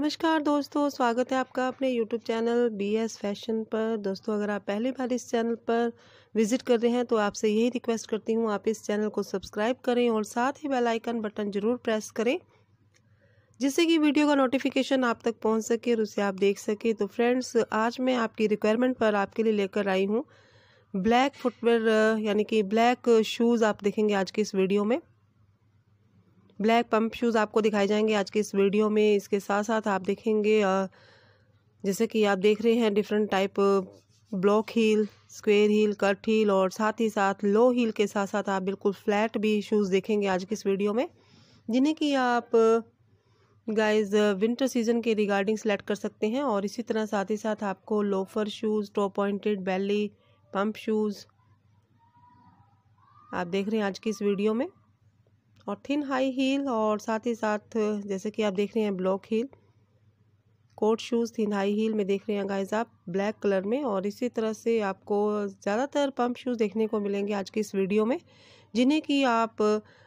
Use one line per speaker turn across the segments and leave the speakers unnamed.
नमस्कार दोस्तों स्वागत है आपका अपने YouTube channel B S Fashion पर दोस्तों अगर आप पहली बार इस चैनल पर विज़िट कर रहे हैं तो आपसे यही रिक्वेस्ट करती हूँ आप इस चैनल को सब्सक्राइब करें और साथ ही बेल आइकन बटन ज़रूर प्रेस करें जिससे कि वीडियो का नोटिफिकेशन आप तक पहुँच सके और उसे आप देख सकें तो फ्रेंड्स आज मैं आपकी रिक्वायरमेंट पर आपके लिए लेकर आई हूँ ब्लैक फुटवेयर यानी कि ब्लैक शूज़ आप देखेंगे आज की इस वीडियो में ब्लैक पम्प शूज़ आपको दिखाए जाएंगे आज के इस वीडियो में इसके साथ साथ आप देखेंगे जैसे कि आप देख रहे हैं different type block heel square heel cut heel और साथ ही साथ लो हील के साथ साथ आप बिल्कुल फ्लैट भी शूज़ देखेंगे आज की इस वीडियो में जिन्हें कि आप गाइस विंटर सीजन के रिगार्डिंग सेलेक्ट कर सकते हैं और इसी तरह साथ ही साथ आपको loafer shoes top pointed belly pump shoes आप देख रहे हैं आज की इस वीडियो में और थिन हाई हील और साथ ही साथ जैसे कि आप देख रहे हैं block heel court shoes thin high heel में देख रहे हैं गाइज आप ब्लैक कलर में और इसी तरह से आपको ज़्यादातर पम्प शूज़ देखने को मिलेंगे आज की इस वीडियो में जिन्हें कि आप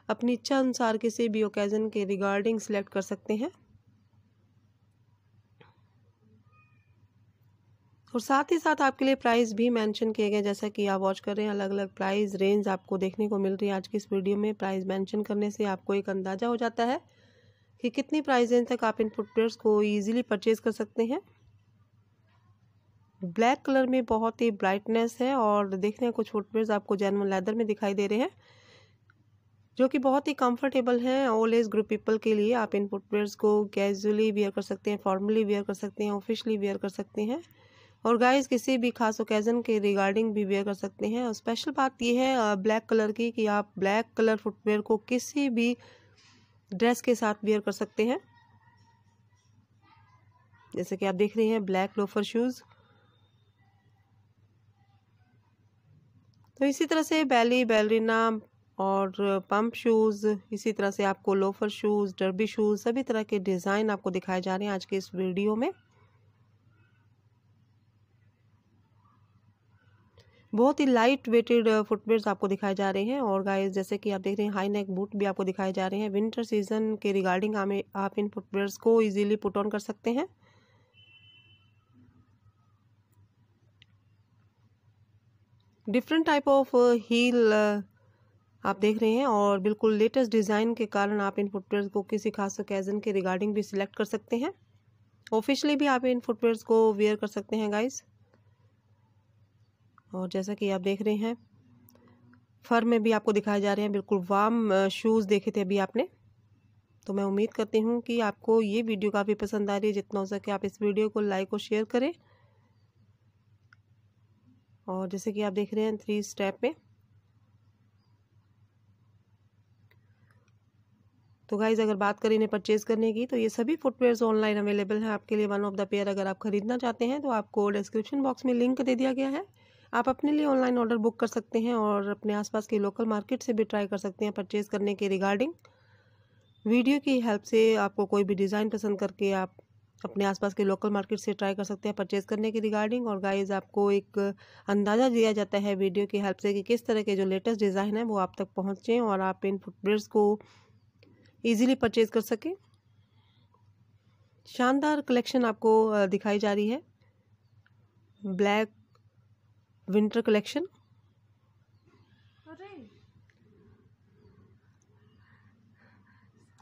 अपनी इच्छा अनुसार किसी भी ओकेज़न के रिगार्डिंग सेलेक्ट कर सकते हैं और साथ ही साथ आपके लिए प्राइस भी मेंशन किए गए जैसा कि आप वॉच कर रहे हैं अलग अलग प्राइस रेंज आपको देखने को मिल रही है आज की इस वीडियो में प्राइस मेंशन करने से आपको एक अंदाज़ा हो जाता है कि कितनी प्राइस रेंज तक आप इन फुटवेयर्स को ईजिली परचेज कर सकते हैं ब्लैक कलर में बहुत ही ब्राइटनेस है और देखने कुछ फुटवेयर्स आपको जैन लेदर में दिखाई दे रहे हैं जो कि बहुत ही कंफर्टेबल हैं ओल्ड एज ग्रुप पीपल के लिए आप इन फुटवेयर्स को कैजुअली वेयर कर सकते हैं फॉर्मली वेयर कर सकते हैं ऑफिशली वेयर कर सकते हैं और गाइस किसी भी खास ओकेज़न के रिगार्डिंग भी वेयर कर सकते हैं और स्पेशल बात यह है ब्लैक कलर की कि आप ब्लैक कलर फुटवेयर को किसी भी ड्रेस के साथ वेयर कर सकते हैं जैसे कि आप देख रहे हैं ब्लैक लोफर शूज़ तो इसी तरह से बैली बैलरीना और पंप शूज़ इसी तरह से आपको लोफर शूज़ डर्बी शूज़ सभी तरह के डिज़ाइन आपको दिखाए जा रहे हैं आज के इस वीडियो में बहुत ही लाइट वेटेड फुटवेयर्स आपको दिखाए जा रहे हैं और गाइस जैसे कि आप देख रहे हैं हाई नेक बूट भी आपको दिखाए जा रहे हैं विंटर सीजन के रिगार्डिंग हमें आप इन फुटवेयर्स को इजीली पुट ऑन कर सकते हैं डिफरेंट टाइप ऑफ हील आप देख रहे हैं और बिल्कुल लेटेस्ट डिज़ाइन के कारण आप इन फुटवेयर्स को किसी खास ओकेज़न के रिगार्डिंग भी सिलेक्ट कर सकते हैं ऑफिशियली भी आप इन फुटवेयर्स को वेयर कर सकते हैं गाइज़ और जैसा कि आप देख रहे हैं फर में भी आपको दिखाए जा रहे हैं बिल्कुल वार्म शूज़ देखे थे अभी आपने तो मैं उम्मीद करती हूँ कि आपको ये वीडियो काफ़ी पसंद आ रही है जितना हो सके आप इस वीडियो को लाइक और शेयर करें और जैसे कि आप देख रहे हैं थ्री स्टेप में तो गाइज़ अगर बात करें इन्हें परचेज़ करने की तो ये सभी फुटवेयर ऑनलाइन अवेलेबल हैं आपके लिए वन ऑफ द पेयर अगर आप खरीदना चाहते हैं तो आपको डिस्क्रिप्शन बॉक्स में लिंक दे दिया गया है आप अपने लिए ऑनलाइन ऑर्डर बुक कर सकते हैं और अपने आसपास के लोकल मार्केट से भी ट्राई कर सकते हैं परचेज़ करने के रिगार्डिंग वीडियो की हेल्प से आपको कोई भी डिज़ाइन पसंद करके आप अपने आसपास के लोकल मार्केट से ट्राई कर सकते हैं परचेज़ करने की रिगार्डिंग और गाइज आपको एक अंदाज़ा दिया जाता है वीडियो की हेल्प से कि किस तरह के जो लेटेस्ट डिज़ाइन है वो आप तक पहुँचें और आप इन फुटवेयर्स को ईजिली परचेज़ कर सकें शानदार कलेक्शन आपको दिखाई जा रही है ब्लैक विंटर कलेक्शन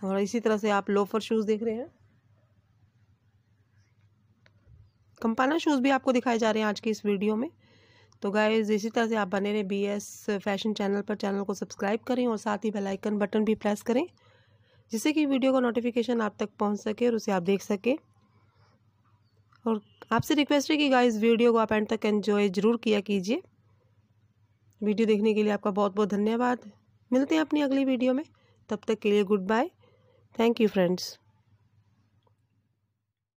और इसी तरह से आप लोफर शूज़ देख रहे हैं कंपाना शूज़ भी आपको दिखाए जा रहे हैं आज के इस वीडियो में तो गाय इसी तरह से आप बने रहें बी एस फैशन चैनल पर चैनल को सब्सक्राइब करें और साथ ही बेल आइकन बटन भी प्रेस करें जिससे कि वीडियो का नोटिफिकेशन आप तक पहुंच सके और उसे आप देख सकें और आपसे रिक्वेस्ट है कि गाइस वीडियो को आप एंड तक एंजॉय ज़रूर किया कीजिए वीडियो देखने के लिए आपका बहुत बहुत धन्यवाद मिलते हैं अपनी अगली वीडियो में तब तक के लिए goodbye thank you friends